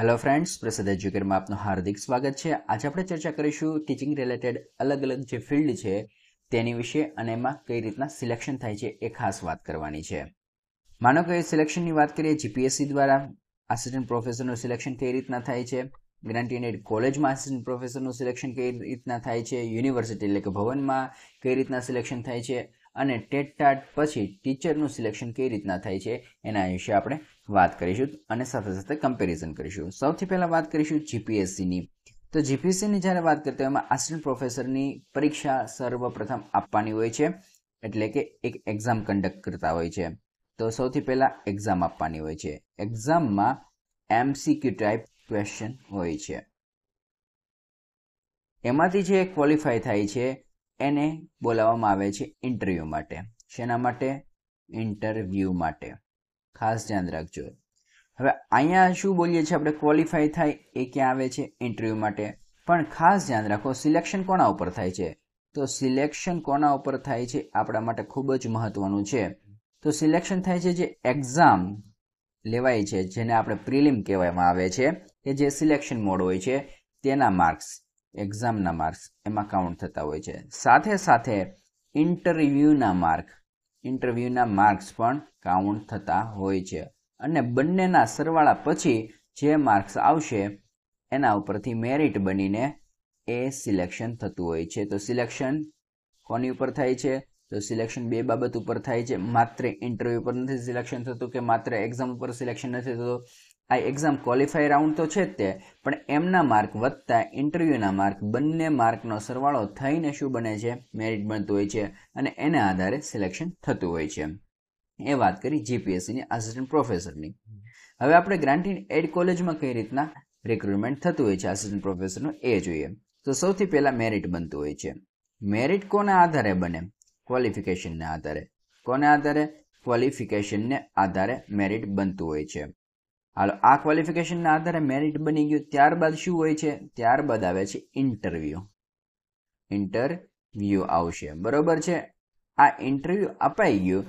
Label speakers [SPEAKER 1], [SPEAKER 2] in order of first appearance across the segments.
[SPEAKER 1] hello friends પ્રસાદ એજ્યુકેટમાં આપનું હાર્દિક સ્વાગત છે આજે આપણે ચર્ચા કરીશું ટીચિંગ રિલેટેડ અલગ અલગ જે ફિલ્ડ છે તેની વિશે અને એમાં કઈ રીતના સિલેક્શન થાય છે એ ખાસ વાત કરવાની છે માનો કે સિલેક્શનની વાત કરીએ જીપીએસસી દ્વારા આસિસ્ટન્ટ પ્રોફેસરનું સિલેક્શન કઈ રીતના થાય છે ગ્રાન્ટ કોલેજમાં આસિસ્ટન્ટ પ્રોફેસરનું સિલેક્શન કઈ રીતના થાય છે યુનિવર્સિટી એટલે કે ભવનમાં કઈ રીતના સિલેક્શન થાય છે અને ટેટ ટાટ પછી ટીચરનું સિલેક્શન કઈ રીતના થાય છે એના વિશે આપણે વાત કરીશું અને સાથે સાથે કમ્પેરિઝન કરીશું સૌથી પહેલાં વાત કરીશું જીપીએસસીની તો જીપીએસસીની જ્યારે વાત કરતા હોય એમાં આસિસ્ટન્ટ પ્રોફેસરની પરીક્ષા સર્વપ્રથમ આપવાની હોય છે એટલે કે એક એક્ઝામ કન્ડક્ટ કરતા હોય છે તો સૌથી પહેલાં એક્ઝામ આપવાની હોય છે એક્ઝામમાં એમસીક્યુ ટાઈપ ક્વેશ્ચન હોય છે એમાંથી જે ક્વોલિફાય થાય છે એને બોલાવવામાં આવે છે ઇન્ટરવ્યૂ માટે શેના માટે ઇન્ટરવ્યૂ માટે ખાસ ધ્યાન રાખજો હવે અહીંયા શું બોલીએ છીએ આપણે ક્વોલિફાય થાય એ ક્યાં આવે છે ઇન્ટરવ્યૂ માટે પણ ખાસ ધ્યાન રાખો સિલેક્શન કોના ઉપર થાય છે તો સિલેક્શન કોના ઉપર થાય છે આપણા માટે ખૂબ જ મહત્વનું છે તો સિલેક્શન થાય છે જે એક્ઝામ લેવાય છે જેને આપણે પ્રિલિમ કહેવામાં આવે છે કે જે સિલેક્શન મોડ હોય છે તેના માર્ક્સ એક્ઝામના માર્ક્સ એમાં કાઉન્ટ થતા હોય છે સાથે સાથે ઇન્ટરવ્યૂના માર્ક ઇન્ટરવ્યૂના માર્ક્સ પણ કાઉન્ટ થતા હોય છે અને બંનેના સરવાળા પછી જે માર્ક્સ આવશે એના ઉપરથી મેરિટ બનીને એ સિલેક્શન થતું હોય છે તો સિલેક્શન કોની ઉપર થાય છે તો સિલેક્શન બે બાબત ઉપર થાય છે માત્ર ઇન્ટરવ્યૂ પર નથી સિલેક્શન થતું કે માત્ર એક્ઝામ ઉપર સિલેક્શન નથી થતું આ એક્ઝામ ક્વોલિફાઈ રાઉન્ડ તો છે જ તે પણ એમના માર્ક વધતા ઇન્ટરવ્યૂના માર્ક બંને માર્કનો સરવાળો થઈને શું બને છે મેરિટ બનતું હોય છે અને એના આધારે સિલેક્શન થતું હોય છે એ વાત કરી જીપીએસસીની આસિસ્ટન્ટ પ્રોફેસરની હવે આપણે ગ્રાન્ટીન એડ કોલેજમાં કઈ રીતના રિક્રુટમેન્ટ થતું હોય છે આસિસ્ટન્ટ પ્રોફેસરનું એ જોઈએ તો સૌથી પહેલાં મેરિટ બનતું હોય છે મેરિટ કોના આધારે બને ક્વોલિફિકેશનને આધારે કોને આધારે ક્વોલિફિકેશનને આધારે મેરિટ બનતું હોય છે હાલો આ ક્વોલિફિકેશનના આધારે મેરિટ બની ગયું ત્યારબાદ શું હોય છે ત્યારબાદ આવે છે ઇન્ટરવ્યૂ ઇન્ટરવ્યૂ આવશે બરોબર છે આ ઇન્ટરવ્યૂ અપાઈ ગયું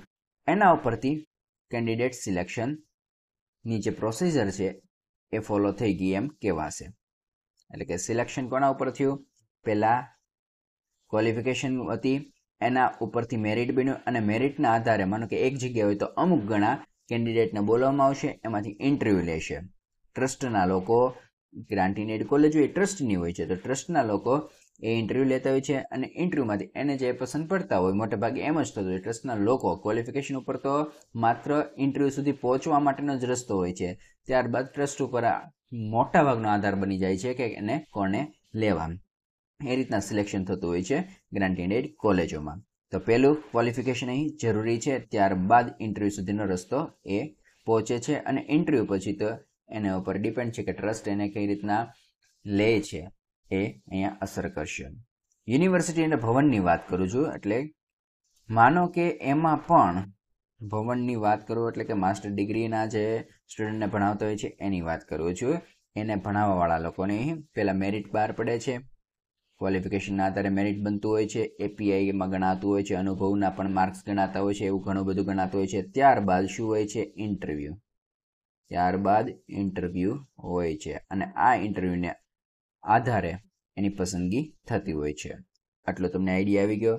[SPEAKER 1] એના ઉપરથી કેન્ડિડેટ સિલેક્શન ની જે પ્રોસીજર છે એ ફોલો થઈ ગઈ એમ કહેવાશે એટલે કે સિલેક્શન કોના ઉપર થયું પહેલાં ક્વોલિફિકેશન હતી એના ઉપરથી મેરિટ બન્યું અને મેરિટના આધારે માનો કે એક જગ્યા હોય તો અમુક ગણા કેન્ડિડેટને બોલાવવામાં આવશે એમાંથી ઇન્ટરવ્યૂ લેશે ટ્રસ્ટના લોકો ગ્રાન્ટીને એડ કોલેજો એ ટ્રસ્ટની હોય છે તો ટ્રસ્ટના લોકો એ ઇન્ટરવ્યૂ લેતા હોય છે અને ઇન્ટરવ્યૂમાંથી એને જે પસંદ પડતા હોય મોટેભાગે એમ જ થતું હોય ટ્રસ્ટના લોકો ક્વોલિફિકેશન ઉપર તો માત્ર ઇન્ટરવ્યૂ સુધી પહોંચવા માટેનો જ રસ્તો હોય છે ત્યારબાદ ટ્રસ્ટ ઉપર મોટાભાગનો આધાર બની જાય છે કે એને કોને લેવા એ રીતના સિલેક્શન થતું હોય છે ગ્રાન્ટેડ કોલેજોમાં તો પહેલું ક્વોલિફિકેશન અહીં જરૂરી છે ત્યારબાદ ઇન્ટરવ્યૂ સુધીનો રસ્તો એ પહોંચે છે અને ઇન્ટરવ્યૂ પછી તો એના ઉપર ડિપેન્ડ છે કે ટ્રસ્ટ એને કઈ રીતના લે છે એ અહીંયા અસર કરશે યુનિવર્સિટી અને ભવનની વાત કરું છું એટલે માનો કે એમાં પણ ભવનની વાત કરું એટલે કે માસ્ટર ડિગ્રીના જે સ્ટુડન્ટને ભણાવતા હોય છે એની વાત કરું છું એને ભણાવવાવાળા લોકોની પહેલાં મેરિટ બહાર પડે છે ક્વોલિફિકેશનના આધારે મેરિટ બનતું હોય છે એપીઆઈમાં ગણાતું હોય છે અનુભવના પણ માર્ક્સ ગણાતા હોય છે એવું ઘણું બધું ગણાતું હોય છે ત્યારબાદ શું હોય છે ઇન્ટરવ્યૂ ત્યારબાદ ઇન્ટરવ્યૂ હોય છે અને આ ઇન્ટરવ્યૂને આધારે એની પસંદગી થતી હોય છે આટલો તમને આઈડિયા આવી ગયો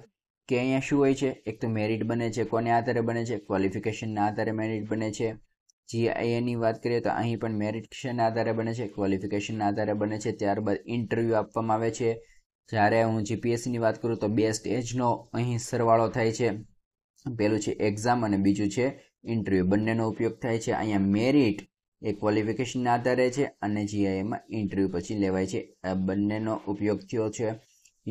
[SPEAKER 1] કે અહીંયા શું હોય છે એક તો મેરિટ બને છે કોને આધારે બને છે ક્વોલિફિકેશનના આધારે મેરિટ બને છે જીઆઈએની વાત કરીએ તો અહીં પણ મેરિટના આધારે બને છે ક્વોલિફિકેશનના આધારે બને છે ત્યારબાદ ઇન્ટરવ્યૂ આપવામાં આવે છે જ્યારે હું જીપીએસસીની વાત કરું તો બે સ્ટેજનો અહીં સરવાળો થાય છે પહેલું છે એક્ઝામ અને બીજું છે ઇન્ટરવ્યૂ બંનેનો ઉપયોગ થાય છે અહીંયા મેરિટ એ ક્વોલિફિકેશનના આધારે છે અને જીઆઈએમાં ઇન્ટરવ્યૂ પછી લેવાય છે આ બંનેનો ઉપયોગ થયો છે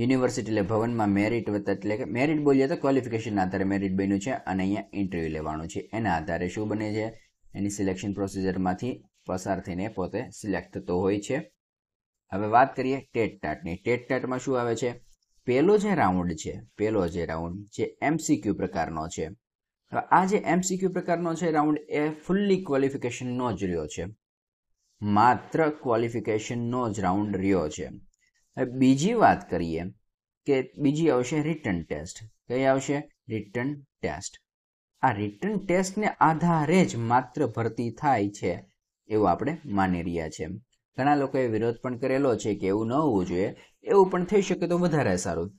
[SPEAKER 1] યુનિવર્સિટી એટલે ભવનમાં મેરિટ વત્તા એટલે કે મેરિટ બોલીએ તો ક્વોલિફિકેશનના આધારે મેરિટ બન્યું છે અને અહીંયા ઇન્ટરવ્યૂ લેવાનું છે એના આધારે શું બને છે એની સિલેક્શન પ્રોસિજરમાંથી પસાર થઈને પોતે સિલેક્ટ થતો હોય છે હવે વાત કરીએ ટેટ ટાટની ટેટ ટાટમાં શું આવે છે પહેલો જે રાઉન્ડ છે પહેલો જે રાઉન્ડ જે એમસીક્યુ પ્રકારનો છે હવે આ જે એમસીક્યુ પ્રકારનો છે રાઉન્ડ એ ફૂલ્લી ક્વોલિફિકેશનનો જ રહ્યો છે માત્ર ક્વોલિફિકેશનનો જ રાઉન્ડ રહ્યો છે બીજી વાત કરીએ કે બીજી આવશે રિટર્ન ટેસ્ટ કઈ આવશે રિટર્ન ટેસ્ટ આ રિટર્ન ટેસ્ટને આધારે જ માત્ર ભરતી થાય છે એવું આપણે માની રહ્યા છીએ ઘણા લોકોએ વિરોધ પણ કરેલો છે કે એવું ન હોવું જોઈએ એવું પણ થઈ શકે તો વધારે સારું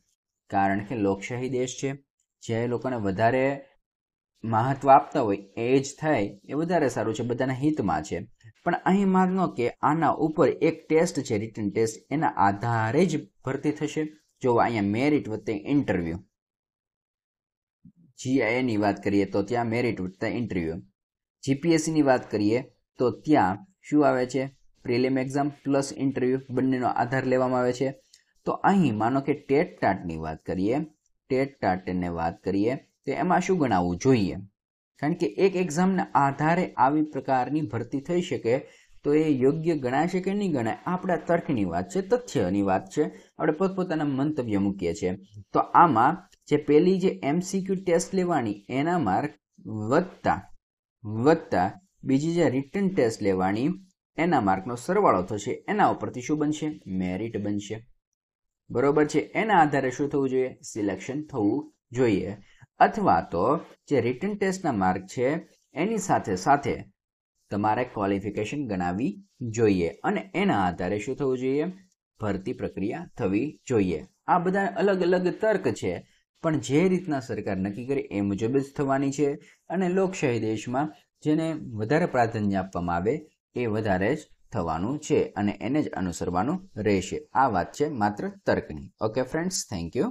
[SPEAKER 1] કારણ કે લોકશાહી દેશ છે જે લોકોને વધારે મહત્વ આપતા હોય એ જ થાય એ વધારે સારું છે બધાના હિતમાં છે પણ અહીં માનો કે આના ઉપર એક ટેસ્ટ છે રિટર્ન ટેસ્ટ એના આધારે જ ભરતી થશે જો અહીંયા મેરિટ વત્તે ઇન્ટરવ્યૂ જીઆઈએની વાત કરીએ તો ત્યાં મેરિટ વત્તા ઇન્ટરવ્યૂ જીપીએસસીની વાત કરીએ તો ત્યાં શું આવે છે પ્રિલિમ એક્ઝામ પ્લસ ઇન્ટરવ્યૂ બંનેનો આધાર લેવામાં આવે છે તો અહીં માનો કે ટેટ ટાટની વાત કરીએ ટેટ ટાટને વાત કરીએ તો એમાં શું ગણાવવું જોઈએ કારણ કે એક એક્ઝામના આધારે આવી પ્રકારની ભરતી થઈ શકે તો એ યોગ્ય ગણાશે કે નહીં ગણાય આપણા તર્કની વાત છે તથ્યની વાત છે આપણે પોતપોતાના મંતવ્ય મૂકીએ છીએ તો આમાં જે પહેલી જે એમસીક્યુ ટેસ્ટ લેવાની એના માર્ક વધતા વધતા બીજી જે રિટર્ન ટેસ્ટ લેવાની એના માર્કનો સરવાળો થશે એના ઉપરથી શું બનશે મેરિટ બનશે બરોબર છે એના આધારે શું થવું જોઈએ સિલેક્શન થવું જોઈએ અથવા તો જે રિટર્ન ટેસ્ટના માર્ક છે એની સાથે સાથે તમારે ક્વોલિફિકેશન ગણાવી જોઈએ અને એના આધારે શું થવું જોઈએ ભરતી પ્રક્રિયા થવી જોઈએ આ બધા અલગ અલગ તર્ક છે પણ જે રીતના સરકાર નક્કી કરે એ મુજબ જ થવાની છે અને લોકશાહી દેશમાં જેને વધારે પ્રાધાન્ય આપવામાં આવે એ વધારે જ થવાનું છે અને એને જ અનુસરવાનું રહેશે આ વાત છે માત્ર તર્કની ઓકે ફ્રેન્ડ્સ થેન્ક યુ